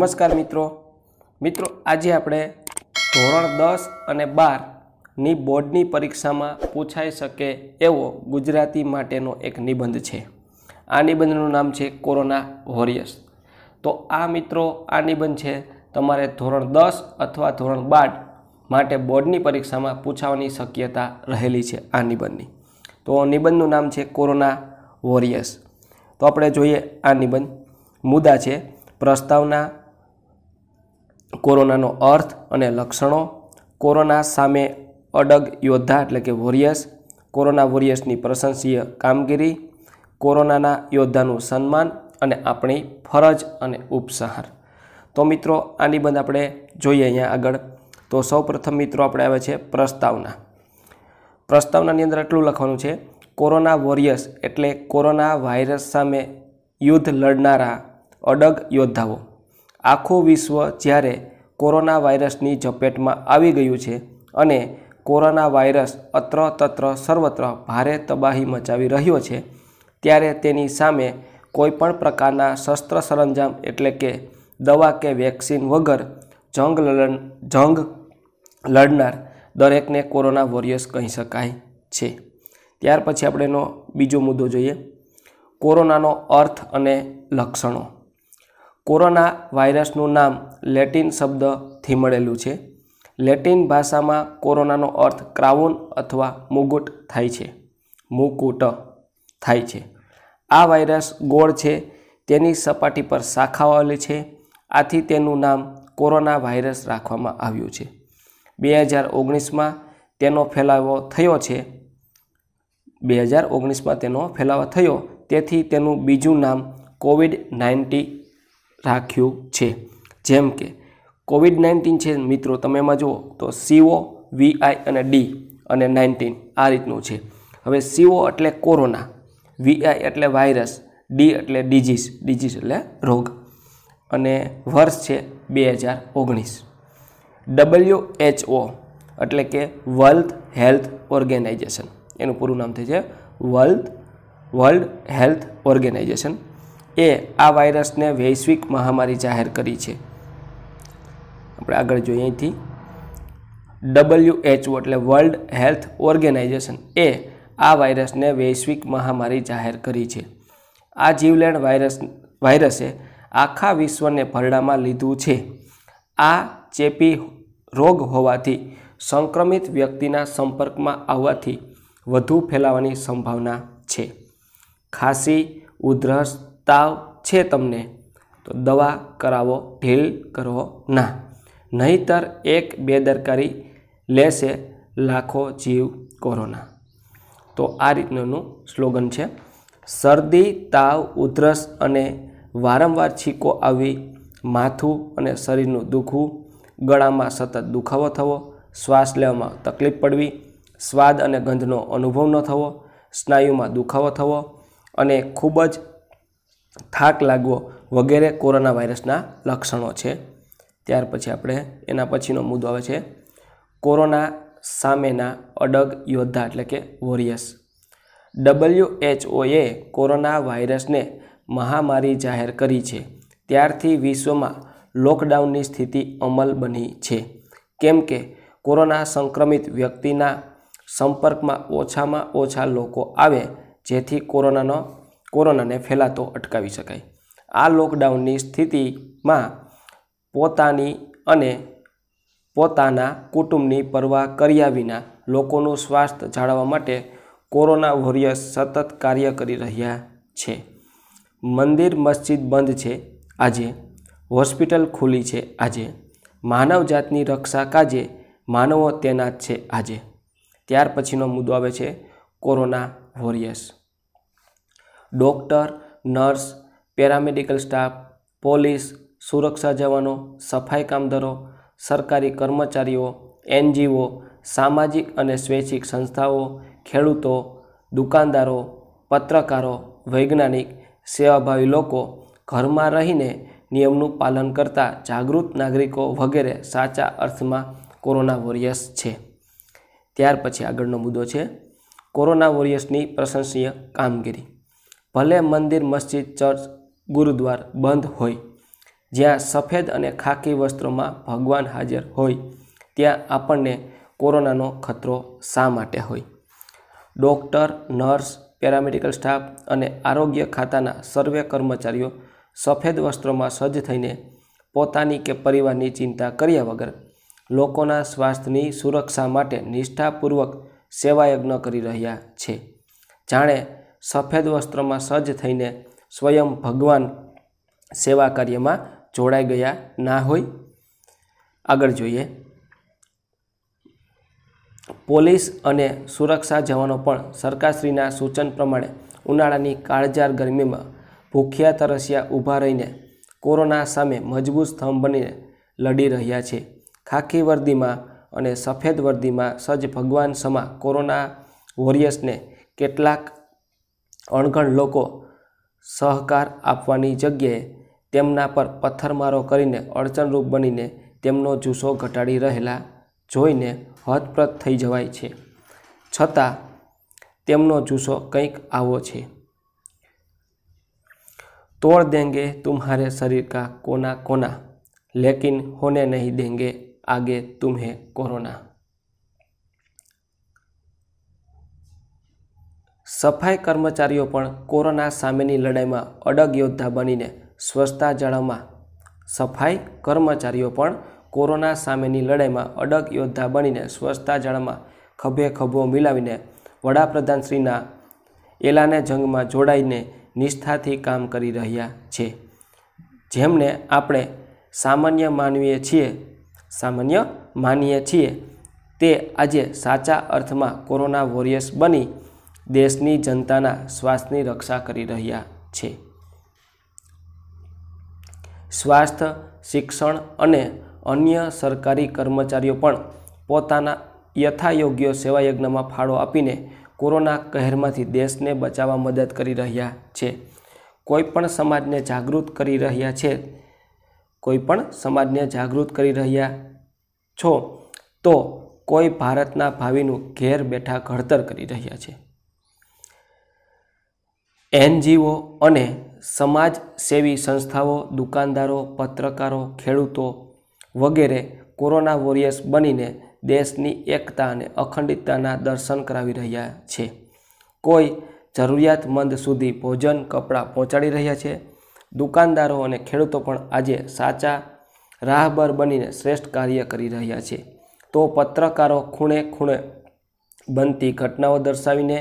નમસ્કાર મિત્રો મિત્રો આજે આપણે ધોરણ દસ અને બારની બોર્ડની પરીક્ષામાં પૂછાઈ શકે એવો ગુજરાતી માટેનો એક નિબંધ છે આ નિબંધનું નામ છે કોરોના વોરિયર્સ તો આ મિત્રો આ નિબંધ છે તમારે ધોરણ દસ અથવા ધોરણ બાર માટે બોર્ડની પરીક્ષામાં પૂછાવાની શક્યતા રહેલી છે આ નિબંધની તો નિબંધનું નામ છે કોરોના વોરિયર્સ તો આપણે જોઈએ આ નિબંધ મુદ્દા છે પ્રસ્તાવના કોરોનાનો અર્થ અને લક્ષણો કોરોના સામે અડગ યોદ્ધા એટલે કે વોરિયર્સ કોરોના વોરિયર્સની પ્રશંસીય કામગીરી કોરોનાના યોદ્ધાનું સન્માન અને આપણી ફરજ અને ઉપસહાર તો મિત્રો આની બંધ આપણે જોઈએ અહીંયા આગળ તો સૌ પ્રથમ મિત્રો આપણે આવે છે પ્રસ્તાવના પ્રસ્તાવનાની અંદર એટલું લખવાનું છે કોરોના વોરિયર્સ એટલે કોરોના વાયરસ સામે યુદ્ધ લડનારા અડગ યોદ્ધાઓ આખું વિશ્વ જ્યારે કોરોના વાયરસની ઝપેટમાં આવી ગયું છે અને કોરોના વાયરસ અત્ર તત્ર સર્વત્ર ભારે તબાહી મચાવી રહ્યો છે ત્યારે તેની સામે કોઈપણ પ્રકારના શસ્ત્ર સરંજામ એટલે કે દવા કે વેક્સિન વગર જંગ લડન જંગ લડનાર દરેકને કોરોના વોરિયર્સ કહી શકાય છે ત્યાર પછી આપણેનો બીજો મુદ્દો જોઈએ કોરોનાનો અર્થ અને લક્ષણો કોરોના વાયરસનું નામ લેટિન શબ્દથી મળેલું છે લેટિન ભાષામાં કોરોનાનો અર્થ ક્રાઉન અથવા મુગુટ થાય છે મુકુટ થાય છે આ વાયરસ ગોળ છે તેની સપાટી પર શાખાઓ છે આથી તેનું નામ કોરોના વાયરસ રાખવામાં આવ્યું છે બે હજાર ઓગણીસમાં તેનો ફેલાવો થયો છે બે હજાર ઓગણીસમાં તેનો ફેલાવો થયો તેથી તેનું બીજું નામ કોવિડ નાઇન્ટી રાખ્યું છે જેમ કે કોવિડ નાઇન્ટીન છે મિત્રો તમે એમાં જુઓ તો સીઓ વીઆઈ અને ડી અને નાઇન્ટીન આ રીતનું છે હવે સીઓ એટલે કોરોના વીઆઈ એટલે વાયરસ ડી એટલે ડિઝીઝ ડિઝીઝ એટલે રોગ અને વર્ષ છે બે હજાર ઓગણીસ ડબલ્યુ એચઓ એટલે કે વર્લ્ડ હેલ્થ ઓર્ગેનાઇઝેશન એનું પૂરું નામ થઈ છે વર્લ્ડ વર્લ્ડ હેલ્થ ઓર્ગેનાઇઝેશન એ આ વાયરસને વૈશ્વિક મહામારી જાહેર કરી છે આપણે આગળ જોઈએ અહીંથી ડબલ્યુ એચઓ એટલે વર્લ્ડ હેલ્થ ઓર્ગેનાઇઝેશન એ આ વાયરસને વૈશ્વિક મહામારી જાહેર કરી છે આ જીવલેણ વાયરસ વાયરસે આખા વિશ્વને ભરડામાં લીધું છે આ ચેપી રોગ હોવાથી સંક્રમિત વ્યક્તિના સંપર્કમાં આવવાથી વધુ ફેલાવાની સંભાવના છે ખાંસી ઉધરસ તાવ છે તમને તો દવા કરાવો ઢીલ કરો ના નહીતર એક બેદરકારી લેશે લાખો જીવ કોરોના તો આ રીતનું સ્લોગન છે શરદી તાવ ઉધરસ અને વારંવાર છીકો આવી માથું અને શરીરનું દુખવું ગળામાં સતત દુખાવો થવો શ્વાસ લેવામાં તકલીફ પડવી સ્વાદ અને ગંધનો અનુભવ ન થવો સ્નાયુમાં દુખાવો થવો અને ખૂબ જ થાક લાગવો વગેરે કોરોના વાયરસના લક્ષણો છે ત્યાર પછી આપણે એના પછીનો મુદ્દો આવે છે કોરોના સામેના અડગ યોદ્ધા એટલે કે વોરિયર્સ ડબલ્યુ એચઓએ કોરોના વાયરસને મહામારી જાહેર કરી છે ત્યારથી વિશ્વમાં લોકડાઉનની સ્થિતિ અમલ બની છે કેમ કે કોરોના સંક્રમિત વ્યક્તિના સંપર્કમાં ઓછામાં ઓછા લોકો આવે જેથી કોરોનાનો કોરોનાને ફેલાતો અટકાવી શકાય આ લોકડાઉનની સ્થિતિમાં પોતાની અને પોતાના કુટુંબની પરવા કર્યા વિના લોકોનું સ્વાસ્થ્ય જાળવવા માટે કોરોના વોરિયર્સ સતત કાર્ય કરી રહ્યા છે મંદિર મસ્જિદ બંધ છે આજે હોસ્પિટલ ખુલી છે આજે માનવજાતની રક્ષા કાજે માનવો તેનાત છે આજે ત્યાર પછીનો મુદ્દો આવે છે corona warriors doctor nurse paramedical staff police સુરક્ષા જવાનો સફાઈ કામદારો સરકારી કર્મચારીઓ એનજીઓ સામાજિક અને સ્વૈચ્છિક સંસ્થાઓ ખેડૂતો દુકાનદારો પત્રકારો વૈજ્ઞાનિક સેવાભાવી લોકો ઘરમાં રહીને નિયમનું પાલન કરતા જાગૃત નાગરિકો વગેરે સાચા અર્થમાં કોરોના વોરિયર્સ છે ત્યાર પછી આગળનો મુદ્દો છે કોરોના વોરિયર્સની પ્રશંસનીય કામગીરી ભલે મંદિર મસ્જિદ ચર્ચ ગુરુદ્વાર બંધ હોય જ્યાં સફેદ અને ખાકી વસ્ત્રોમાં ભગવાન હાજર હોય ત્યાં આપણને કોરોનાનો ખતરો શા માટે હોય ડૉક્ટર નર્સ પેરામેડિકલ સ્ટાફ અને આરોગ્ય ખાતાના સર્વે કર્મચારીઓ સફેદ વસ્ત્રોમાં સજ્જ થઈને પોતાની કે પરિવારની ચિંતા કર્યા વગર લોકોના સ્વાસ્થ્યની સુરક્ષા માટે નિષ્ઠાપૂર્વક સેવાયજ્ઞ કરી રહ્યા છે જાણે સફેદ વસ્ત્રમાં સજ્જ થઈને સ્વયં ભગવાન સેવા કાર્યમાં જોડાઈ ગયા ના હોય આગળ જોઈએ પોલીસ અને સુરક્ષા જવાનો પણ સરકારશ્રીના સૂચન પ્રમાણે ઉનાળાની કાળજાર ગરમીમાં ભૂખ્યા તરસ્યા ઊભા રહીને કોરોના સામે મજબૂત સ્તંભ બનીને લડી રહ્યા છે ખાખી વર્દીમાં અને સફેદ વર્દીમાં સજ્જ ભગવાન સમા કોરોના વોરિયર્સને કેટલાક અણઘણ લોકો સહકાર આપવાની જગ્યાએ તેમના પર પથ્થરમારો કરીને અડચણરૂપ બનીને તેમનો જુસ્સો ઘટાડી રહેલા જોઈને હતપ્રત થઈ જવાય છે છતાં તેમનો જુસ્સો કંઈક આવો છે તોડ દેંગે तुम्हारे શરીર કા કોના કોના લેકિન હોને નહીં દેંગે આગે તુમ્હે કોરોના સફાઈ કર્મચારીઓ પણ કોરોના સામેની લડાઈમાં અડગ યોદ્ધા બનીને સ્વચ્છતા જાળવમાં સફાઈ કર્મચારીઓ પણ કોરોના સામેની લડાઈમાં અડગ યોદ્ધા બનીને સ્વચ્છતા જાળવમાં ખભે ખભો મિલાવીને વડાપ્રધાનશ્રીના એલાને જંગમાં જોડાઈને નિષ્ઠાથી કામ કરી રહ્યા છે જેમને આપણે સામાન્ય માનવીએ છીએ સામાન્ય માનીએ છીએ તે આજે સાચા અર્થમાં કોરોના વોરિયર્સ બની દેશની જનતાના સ્વાસ્થ્યની રક્ષા કરી રહ્યા છે સ્વાસ્થ્ય શિક્ષણ અને અન્ય સરકારી કર્મચારીઓ પણ પોતાના યથાયોગ્ય સેવાયજ્ઞમાં ફાળો આપીને કોરોના કહેરમાંથી દેશને બચાવવા મદદ કરી રહ્યા છે કોઈપણ સમાજને જાગૃત કરી રહ્યા છે કોઈપણ સમાજને જાગૃત કરી રહ્યા છો તો કોઈ ભારતના ભાવિનું ઘેર બેઠા ઘડતર કરી રહ્યા છે એનજીઓ અને સમાજસેવી સંસ્થાઓ દુકાનદારો પત્રકારો ખેડૂતો વગેરે કોરોના વોરિયર્સ બનીને દેશની એકતા અને અખંડિતતાના દર્શન કરાવી રહ્યા છે કોઈ જરૂરિયાતમંદ સુધી ભોજન કપડાં પહોંચાડી રહ્યા છે દુકાનદારો અને ખેડૂતો પણ આજે સાચા રાહબર બનીને શ્રેષ્ઠ કાર્ય કરી રહ્યા છે તો પત્રકારો ખૂણે ખૂણે બનતી ઘટનાઓ દર્શાવીને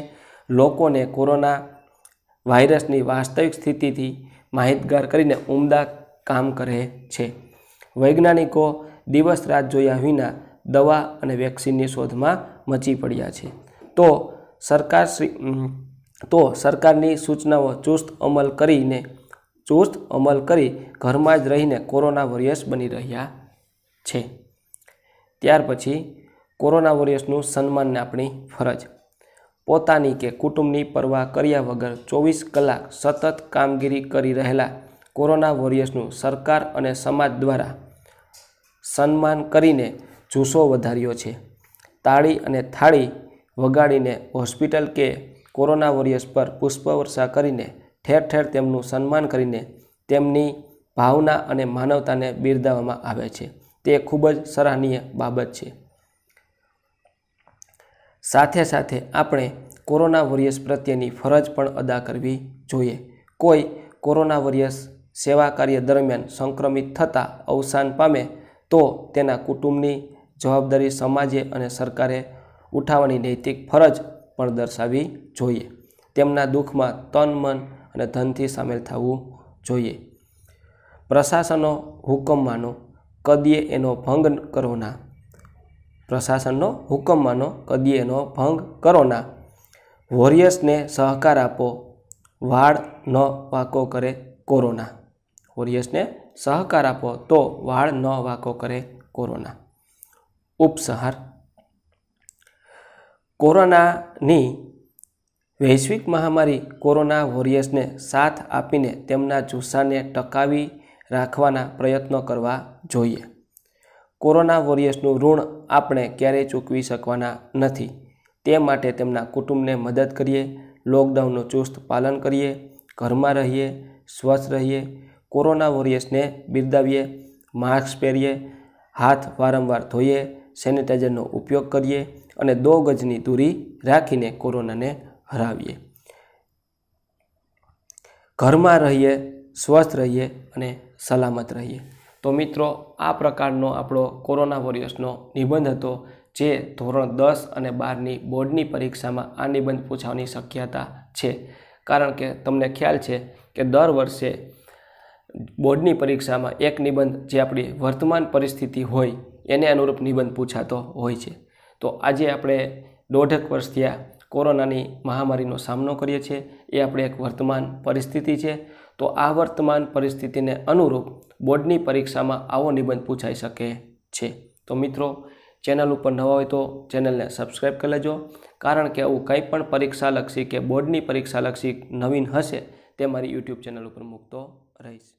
લોકોને કોરોના વાયરસની વાસ્તવિક સ્થિતિથી માહિતગાર કરીને ઉમદા કામ કરે છે વૈજ્ઞાનિકો દિવસ રાત જોયા વિના દવા અને વેક્સિનની શોધમાં મચી પડ્યા છે તો સરકાર શ્રી તો સરકારની સૂચનાઓ ચુસ્ત અમલ કરીને ચુસ્ત અમલ કરી ઘરમાં જ રહીને કોરોના વોરિયર્સ બની રહ્યા છે ત્યાર પછી કોરોના વોરિયર્સનું સન્માનને આપણી ફરજ પોતાની કે કુટુંબની પરવા કર્યા વગર ચોવીસ કલાક સતત કામગીરી કરી રહેલા કોરોના વોરિયર્સનું સરકાર અને સમાજ દ્વારા સન્માન કરીને જુસ્સો વધાર્યો છે તાળી અને થાળી વગાડીને હોસ્પિટલ કે કોરોના વોરિયર્સ પર પુષ્પવર્ષા કરીને ઠેર ઠેર તેમનું સન્માન કરીને તેમની ભાવના અને માનવતાને બિરદાવવામાં આવે છે તે ખૂબ જ સરાહનીય બાબત છે સાથે સાથે આપણે કોરોના વોરિયર્સ પ્રત્યેની ફરજ પણ અદા કરવી જોઈએ કોઈ કોરોના વોરિયર્સ સેવા કાર્ય દરમિયાન સંક્રમિત થતા અવસાન પામે તો તેના કુટુંબની જવાબદારી સમાજે અને સરકારે ઉઠાવવાની નૈતિક ફરજ પણ દર્શાવવી જોઈએ તેમના દુઃખમાં તન મન અને ધનથી સામેલ થવું જોઈએ પ્રશાસનો હુકમ માનો કદીએ એનો ભંગ કરવો ના પ્રશાસનનો હુકમ માનો કદીએ ભંગ કરો ના વોરિયર્સને સહકાર આપો વાળ ન વાકો કરે કોરોના વોરિયર્સને સહકાર આપો તો વાળ ન વાકો કરે કોરોના ઉપસહાર કોરોનાની વૈશ્વિક મહામારી કોરોના વોરિયર્સને સાથ આપીને તેમના જુસ્સાને ટકાવી રાખવાના પ્રયત્નો કરવા જોઈએ કોરોના વોરિયર્સનું ઋણ આપણે ક્યારેય ચૂકવી શકવાના નથી તે માટે તેમના કુટુંબને મદદ કરીએ લોકડાઉનનું ચુસ્ત પાલન કરીએ ઘરમાં રહીએ સ્વસ્થ રહીએ કોરોના વોરિયર્સને બિરદાવીએ માસ્ક પહેરીએ હાથ વારંવાર ધોઈએ સેનિટાઈઝરનો ઉપયોગ કરીએ અને દો ગજની દૂરી રાખીને કોરોનાને હરાવીએ ઘરમાં રહીએ સ્વસ્થ રહીએ અને સલામત રહીએ તો મિત્રો આ પ્રકારનો આપણો કોરોના વોરિયર્સનો નિબંધ હતો જે ધોરણ દસ અને બારની બોર્ડની પરીક્ષામાં આ નિબંધ પૂછાવાની શક્યતા છે કારણ કે તમને ખ્યાલ છે કે દર વર્ષે બોર્ડની પરીક્ષામાં એક નિબંધ જે આપણી વર્તમાન પરિસ્થિતિ હોય એને અનુરૂપ નિબંધ પૂછાતો હોય છે તો આજે આપણે દોઢેક વર્ષ થયા કોરોનાની મહામારીનો સામનો કરીએ છીએ એ આપણે એક વર્તમાન પરિસ્થિતિ છે તો આ વર્તમાન પરિસ્થિતિને અનુરૂપ બોર્ડની પરીક્ષામાં આવો નિબંધ પૂછાઈ શકે છે તો મિત્રો ચેનલ ઉપર નવા હોય તો ચેનલને સબસ્ક્રાઈબ કરી લેજો કારણ કે આવું કંઈ પણ પરીક્ષાલક્ષી કે બોર્ડની પરીક્ષાલક્ષી નવીન હશે તે મારી યુટ્યુબ ચેનલ ઉપર મૂકતો રહીશ